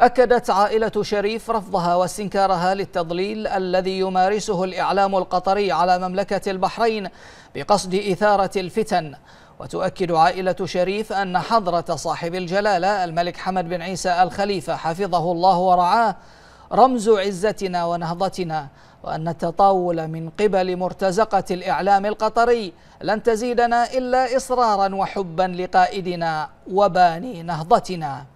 أكدت عائلة شريف رفضها واستنكارها للتضليل الذي يمارسه الإعلام القطري على مملكة البحرين بقصد إثارة الفتن وتؤكد عائلة شريف أن حضرة صاحب الجلالة الملك حمد بن عيسى الخليفة حفظه الله ورعاه رمز عزتنا ونهضتنا وأن التطاول من قبل مرتزقة الإعلام القطري لن تزيدنا إلا إصرارا وحبا لقائدنا وباني نهضتنا